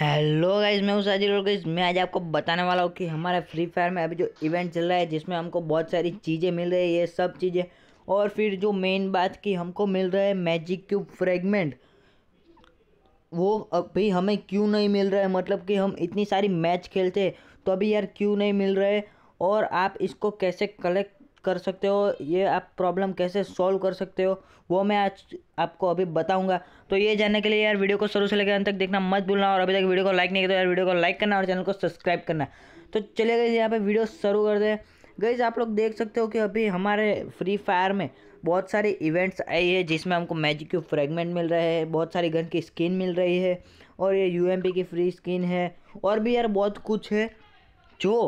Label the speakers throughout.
Speaker 1: hello guys मैं हूँ Sajid guys मैं आज आपको बताने वाला हूँ कि हमारा फ्री फायर में अभी जो इवेंट चल रहा है जिसमें हमको बहुत सारी चीज़ें मिल रही है ये सब चीज़ें और फिर जो मेन बात कि हमको मिल रहा है मैजिक क्यूब फ्रेगमेंट वो अभी हमें क्यों नहीं मिल रहा है मतलब कि हम इतनी सारी मैच खेलते तो अभी यार क्यों नहीं मिल रहे और आप इसको कैसे कलेक्ट कर सकते हो ये आप प्रॉब्लम कैसे सॉल्व कर सकते हो वो मैं आज आपको अभी बताऊंगा तो ये जानने के लिए यार वीडियो को शुरू से लेकर अंत तक देखना मत भूलना और अभी तक वीडियो को लाइक नहीं किया तो यार वीडियो को लाइक करना और चैनल को सब्सक्राइब करना तो चलिए गई यहाँ पर वीडियो शुरू कर दें गई आप लोग देख सकते हो कि अभी हमारे फ्री फायर में बहुत सारे इवेंट्स आई है जिसमें हमको मैजिक के फ्रेगमेंट मिल रहे हैं बहुत सारी गन की स्किन मिल रही है और ये यू की फ्री स्किन है और भी यार बहुत कुछ है जो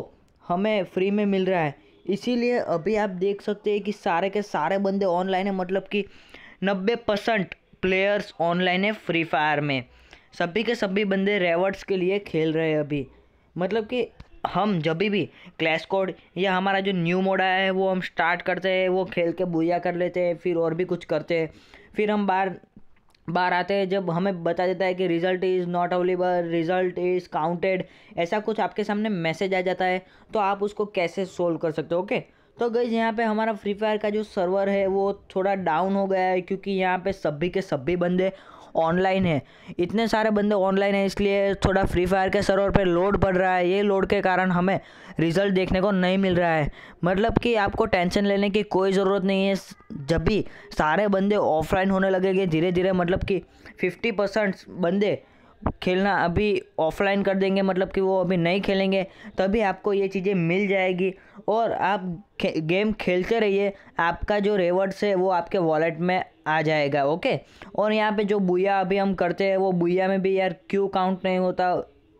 Speaker 1: हमें फ्री में मिल रहा है इसीलिए अभी आप देख सकते हैं कि सारे के सारे बंदे ऑनलाइन है मतलब कि नब्बे परसेंट प्लेयर्स ऑनलाइन है फ्री फायर में सभी के सभी बंदे रेवर्ड्स के लिए खेल रहे हैं अभी मतलब कि हम जब भी क्लैश कोड या हमारा जो न्यू मोड आया है वो हम स्टार्ट करते हैं वो खेल के बुया कर लेते हैं फिर और भी कुछ करते हैं फिर हम बाहर बार आते हैं जब हमें बता देता है कि result is not available result is counted ऐसा कुछ आपके सामने मैसेज आ जाता है तो आप उसको कैसे सोल्व कर सकते हो ओके तो गई यहाँ पे हमारा फ्री फायर का जो सर्वर है वो थोड़ा डाउन हो गया है क्योंकि यहाँ पे सभी के सभी बंदे ऑनलाइन है इतने सारे बंदे ऑनलाइन है इसलिए थोड़ा फ्री फायर के सर्वर पर लोड पड़ रहा है ये लोड के कारण हमें रिजल्ट देखने को नहीं मिल रहा है मतलब कि आपको टेंशन लेने की कोई ज़रूरत नहीं है जब भी सारे बंदे ऑफलाइन होने लगेंगे धीरे धीरे मतलब कि फिफ्टी बंदे खेलना अभी ऑफलाइन कर देंगे मतलब कि वो अभी नहीं खेलेंगे तभी आपको ये चीज़ें मिल जाएगी और आप खे, गेम खेलते रहिए आपका जो रेवर्ड्स है वो आपके वॉलेट में आ जाएगा ओके और यहाँ पे जो बुया अभी हम करते हैं वो बुया में भी यार क्यों काउंट नहीं होता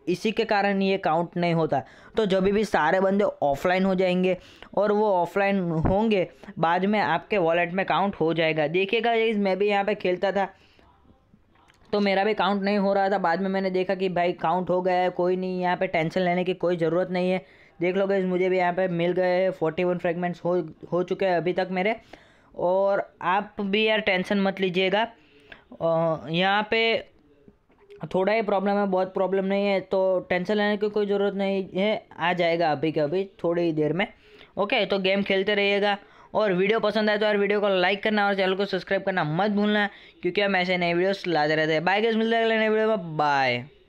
Speaker 1: इसी के कारण ये काउंट नहीं होता तो जब भी सारे बंदे ऑफलाइन हो जाएंगे और वो ऑफलाइन होंगे बाद में आपके वॉलेट में काउंट हो जाएगा देखिएगा मैं भी यहाँ पर खेलता था तो मेरा भी काउंट नहीं हो रहा था बाद में मैंने देखा कि भाई काउंट हो गया है कोई नहीं यहाँ पे टेंशन लेने की कोई ज़रूरत नहीं है देख लो गई मुझे भी यहाँ पे मिल गए फोर्टी वन फ्रेगमेंट्स हो हो चुके हैं अभी तक मेरे और आप भी यार टेंशन मत लीजिएगा यहाँ पे थोड़ा ही प्रॉब्लम है बहुत प्रॉब्लम नहीं है तो टेंशन लेने की कोई ज़रूरत नहीं है आ जाएगा अभी के अभी थोड़ी ही देर में ओके तो गेम खेलते रहिएगा और वीडियो पसंद आए तो यार वीडियो को लाइक करना और चैनल को सब्सक्राइब करना मत भूलना क्योंकि हम ऐसे नए वीडियोस लाते रहते हैं बाय गैस मिलते हैं अगले नए वीडियो में बाय